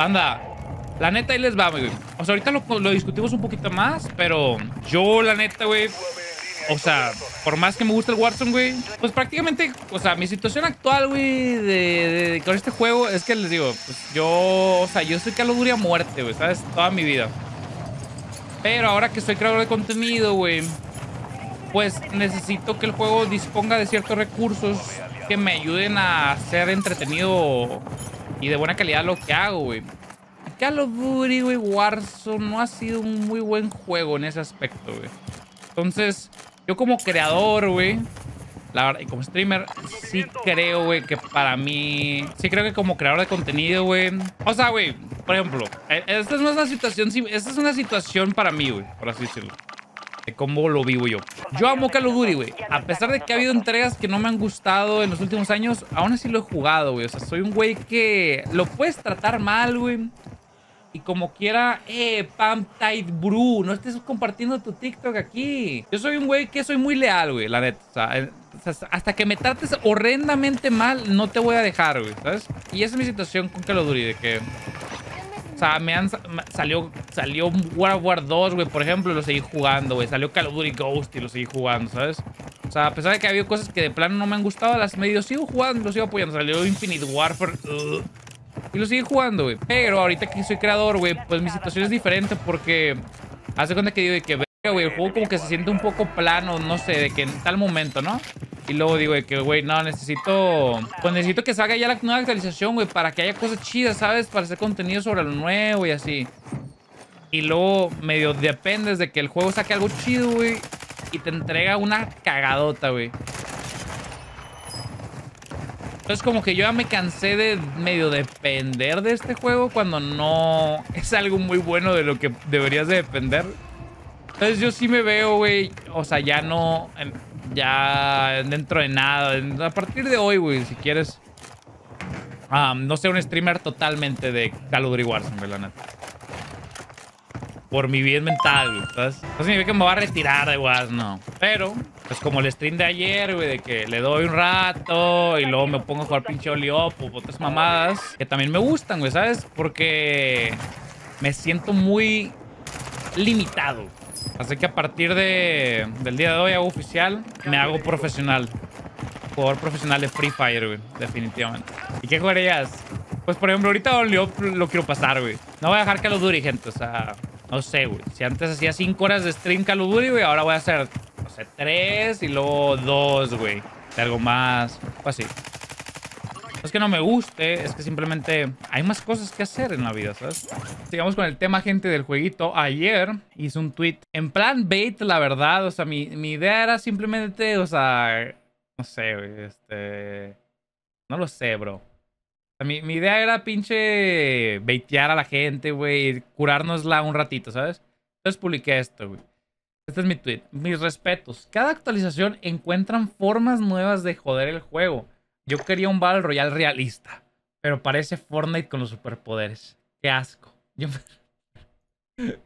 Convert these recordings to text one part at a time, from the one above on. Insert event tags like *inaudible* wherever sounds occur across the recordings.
Anda, la neta, ahí les va, güey. O sea, ahorita lo, discutimos un poquito más, pero yo, la neta, güey. O sea, por más que me guste el Warzone, güey, pues prácticamente, o sea, mi situación actual, güey, de, con este juego es que les digo, pues yo, o sea, yo soy que lo a muerte, güey, ¿sabes? Toda mi vida. Pero ahora que soy creador de contenido, güey, pues necesito que el juego disponga de ciertos recursos que me ayuden a ser entretenido y de buena calidad lo que hago, güey. Call of Duty, güey, Warzone no ha sido un muy buen juego en ese aspecto, güey. Entonces, yo como creador, güey, la verdad, y como streamer, sí creo, güey, que para mí... Sí creo que como creador de contenido, güey... O sea, güey, por ejemplo, e, esta es una situación... Esta es una situación para mí, güey, por así decirlo de cómo lo vivo yo. Yo amo Call of Duty, güey. A pesar de que ha habido entregas que no me han gustado en los últimos años, aún así lo he jugado, güey. O sea, soy un güey que lo puedes tratar mal, güey. Y como quiera, eh, Pam Tide Brew, no estés compartiendo tu TikTok aquí. Yo soy un güey que soy muy leal, güey, la neta. O sea, eh, hasta que me trates horrendamente mal, no te voy a dejar, güey, ¿sabes? Y esa es mi situación con Call of Duty, de que o sea, me han salió, salió World War 2, güey, por ejemplo, lo seguí jugando, güey. Salió Call of Duty Ghost y lo seguí jugando, ¿sabes? O sea, a pesar de que había cosas que de plano no me han gustado, las medio sigo jugando, lo sigo apoyando. Salió Infinite Warfare. y lo seguí jugando, güey. Pero ahorita que soy creador, güey, pues mi situación es diferente porque hace cuenta que digo que el juego como que se siente un poco plano, no sé, de que en tal momento, ¿no? Y luego digo que, güey, no, necesito... Pues necesito que salga ya la nueva actualización, güey, para que haya cosas chidas, ¿sabes? Para hacer contenido sobre lo nuevo y así. Y luego medio dependes de que el juego saque algo chido, güey, y te entrega una cagadota, güey. Entonces como que yo ya me cansé de medio depender de este juego cuando no es algo muy bueno de lo que deberías de depender. Entonces yo sí me veo, güey, o sea, ya no, ya dentro de nada. A partir de hoy, güey, si quieres, no sé, un streamer totalmente de Call of Duty Warzone, la neta. Por mi bien mental, güey. ¿sabes? No significa que me va a retirar de Warzone, no. Pero, pues como el stream de ayer, güey, de que le doy un rato y luego me pongo a jugar pinche Oliop o otras mamadas que también me gustan, güey, ¿sabes? Porque me siento muy limitado Así que a partir de, del día de hoy hago oficial, me hago profesional. Jugador profesional de Free Fire, güey. Definitivamente. ¿Y qué jugarías? Pues, por ejemplo, ahorita lo quiero pasar, güey. No voy a dejar que lo dure, gente. O sea, no sé, güey. Si antes hacía 5 horas de stream que lo dure güey, ahora voy a hacer, no sé, 3 y luego 2, güey. De algo más. Pues así. No es que no me guste, es que simplemente hay más cosas que hacer en la vida, ¿sabes? Sigamos con el tema, gente, del jueguito. Ayer hice un tweet en plan bait, la verdad. O sea, mi, idea era simplemente, o sea, no sé, este... No lo sé, bro. Mi, mi, idea era pinche baitear a la gente, güey, curárnosla un ratito, ¿sabes? Entonces publiqué esto, güey. Este es mi tweet. Mis respetos. Cada actualización encuentran formas nuevas de joder el juego. Yo quería un Battle Royale realista, pero parece Fortnite con los superpoderes. Qué asco. Yo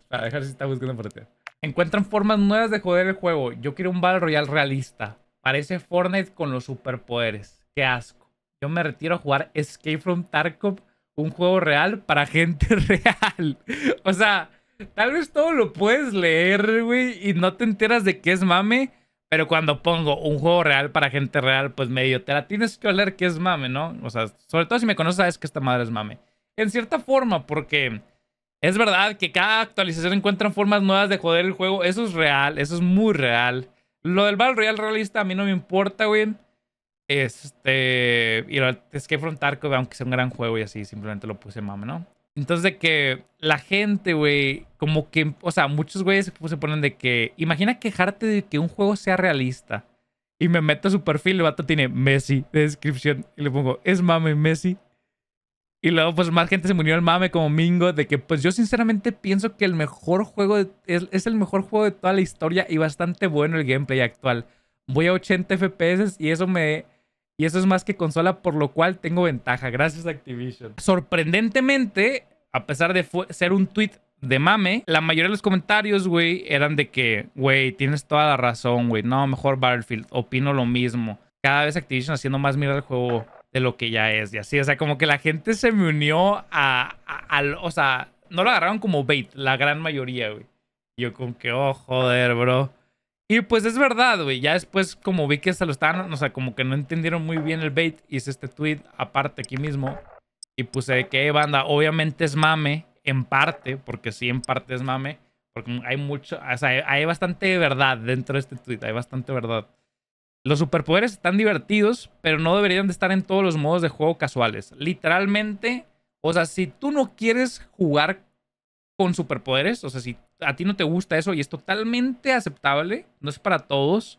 Para *laughs* dejar si está buscando por ti. Encuentran formas nuevas de joder el juego. Yo quiero un Battle Royale realista. Parece Fortnite con los superpoderes. Qué asco. Yo me retiro a jugar Escape from Tarkov, un juego real para *laughs* gente real. o sea, tal vez todo lo puedes leer, güey, y no te enteras de qué es mame pero cuando pongo un juego real para gente real, pues medio te la tienes que oler que es mame, ¿no? O sea, sobre todo si me conoces, sabes que esta madre es mame. En cierta forma, porque es verdad que cada actualización encuentran formas nuevas de joder el juego. Eso es real, eso es muy real. Lo del Battle Royale realista a mí no me importa, güey. Este. Y lo, es que afrontar Arco, aunque sea un gran juego y así, simplemente lo puse mame, ¿no? Entonces, de que la gente, güey, como que, o sea, muchos güeyes se ponen de que, imagina quejarte de que un juego sea realista. Y me meto a su perfil, el vato tiene Messi de descripción. Y le pongo, es mame Messi. Y luego, pues, más gente se murió al mame como Mingo. De que, pues, yo sinceramente pienso que el mejor juego de, es, el mejor juego de toda la historia y bastante bueno el gameplay actual. Voy a 80 FPS y eso me y eso es más que consola, por lo cual tengo ventaja. Gracias, Activision. Sorprendentemente, a pesar de ser un tweet de mame, la mayoría de los comentarios, güey, eran de que, güey, tienes toda la razón, güey. No, mejor Battlefield. Opino lo mismo. Cada vez Activision haciendo más mira al juego de lo que ya es. Y así, o sea, como que la gente se me unió a, o sea, no lo agarraron como bait, la gran mayoría, güey. Yo como que, oh, joder, bro. Y pues es verdad, güey. Ya después, como vi que se lo estaban, o sea, como que no entendieron muy bien el bait, hice este tweet aparte aquí mismo. Y puse que banda, obviamente es mame, en parte, porque sí, en parte es mame. Porque hay mucho, o sea, hay bastante verdad dentro de este tweet, hay bastante verdad. Los superpoderes están divertidos, pero no deberían de estar en todos los modos de juego casuales. Literalmente, o sea, si tú no quieres jugar con superpoderes, o sea, si a ti no te gusta eso y es totalmente aceptable, no es para todos.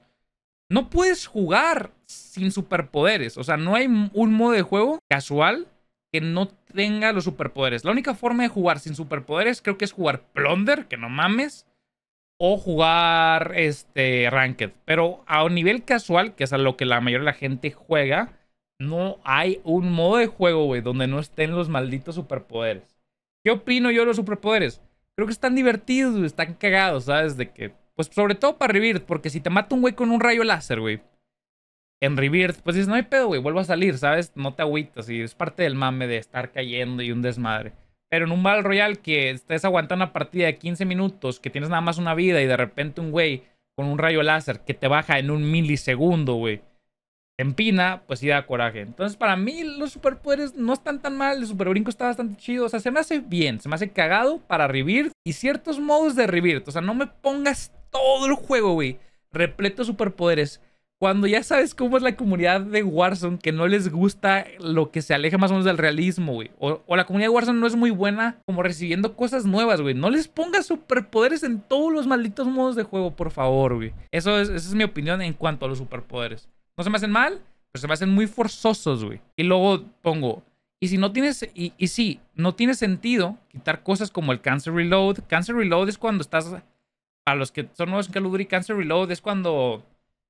No puedes jugar sin superpoderes. O sea, no hay un modo de juego casual que no tenga los superpoderes. La única forma de jugar sin superpoderes creo que es jugar Plunder, que no mames, o jugar este Ranked. Pero a nivel casual, que es a lo que la mayoría de la gente juega, no hay un modo de juego, güey, donde no estén los malditos superpoderes. ¿Qué opino yo de los superpoderes? creo que están divertidos, Están cagados, ¿sabes? De que. Pues sobre todo para Rebirth, porque si te mata un güey con un rayo láser, güey. En Rebirth, pues dices, no hay pedo, güey, vuelvo a salir, ¿sabes? No te agüitas y es parte del mame de estar cayendo y un desmadre. Pero en un Battle Royale que estés aguantando una partida de 15 minutos, que tienes nada más una vida y de repente un güey con un rayo láser que te baja en un milisegundo, güey empina, pues sí da coraje. Entonces, para mí, los superpoderes no están tan mal. El superbrinco está bastante chido. O sea, se me hace bien, se me hace cagado para revivir y ciertos modos de revivir O sea, no me pongas todo el juego, güey, repleto de superpoderes. Cuando ya sabes cómo es la comunidad de Warzone, que no les gusta lo que se aleja más o menos del realismo, güey. O, la comunidad de Warzone no es muy buena como recibiendo cosas nuevas, güey. No les pongas superpoderes en todos los malditos modos de juego, por favor, güey. Eso esa es mi opinión en cuanto a los superpoderes. No se me hacen mal, pero se me hacen muy forzosos, güey. Y luego pongo, y si no tienes, y, y sí, no tiene sentido quitar cosas como el Cancer Reload. Cancer Reload es cuando estás, Para los que son nuevos en Caludri, Cancer Reload es cuando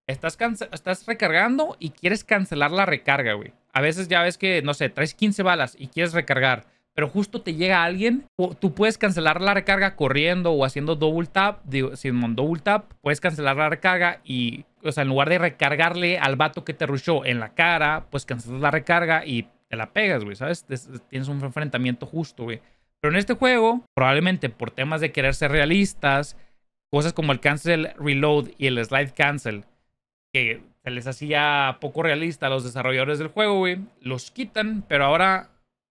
estás, estás recargando y quieres cancelar la recarga, güey. A veces ya ves que, no sé, traes 15 balas y quieres recargar pero justo te llega alguien, tú puedes cancelar la recarga corriendo o haciendo double tap, digo, sin double tap, puedes cancelar la recarga y, o sea, en lugar de recargarle al vato que te rushó en la cara, pues cancelas la recarga y te la pegas, güey, ¿sabes? Tienes un enfrentamiento justo, güey. Pero en este juego, probablemente por temas de querer ser realistas, cosas como el cancel reload y el slide cancel, que se les hacía poco realista a los desarrolladores del juego, güey, los quitan, pero ahora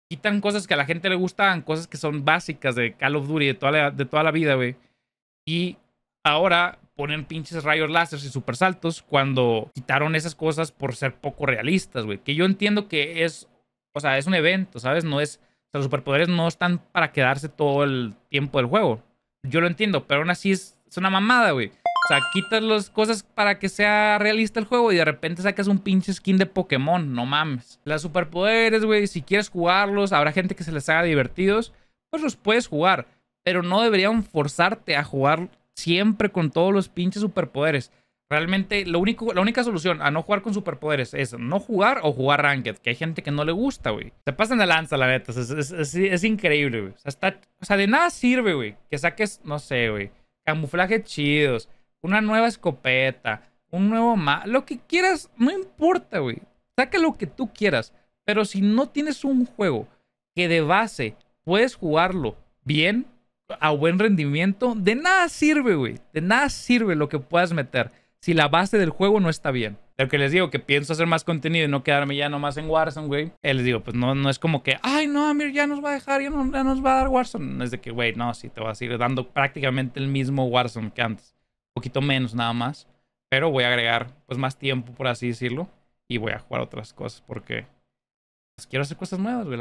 quitan cosas que a la gente le gustaban, cosas que son básicas de Call of Duty de toda la, de toda la vida, güey. Y ahora ponen pinches rayos láseres y supersaltos cuando quitaron esas cosas por ser poco realistas, güey. Que yo entiendo que es, o sea, es un evento, ¿sabes? No es, o los superpoderes no están para quedarse todo el tiempo del juego. Yo lo entiendo, pero aún así es una mamada, güey. O sea, quitas las cosas para que sea realista el juego y de repente sacas un pinche skin de Pokémon, no mames. Las superpoderes, güey, si quieres jugarlos, habrá gente que se les haga divertidos, pues los puedes jugar, pero no deberían forzarte a jugar siempre con todos los pinches superpoderes. Realmente lo único, la única solución a no jugar con superpoderes es no jugar o jugar Ranked, que hay gente que no le gusta, güey. Se pasan de lanza, la neta. Es, increíble, güey. O sea, de nada sirve, güey, que saques, no sé, güey, camuflaje chidos, una nueva escopeta, un nuevo ma, lo que quieras, no importa, güey. Saca lo que tú quieras, pero si no tienes un juego que de base puedes jugarlo bien, a buen rendimiento, de nada sirve, güey. De nada sirve lo que puedas meter si la base del juego no está bien. Pero que les digo, que pienso hacer más contenido y no quedarme ya nomás en Warzone, güey. Eh, les digo, pues no, no es como que, ay, no, Amir ya nos va a dejar, ya, ya nos va a dar Warzone. Es de que, güey, no, sí, te vas a ir dando prácticamente el mismo Warzone que antes poquito menos nada más, pero voy a agregar pues más tiempo, por así decirlo, y voy a jugar otras cosas porque pues, quiero hacer cosas nuevas, güey,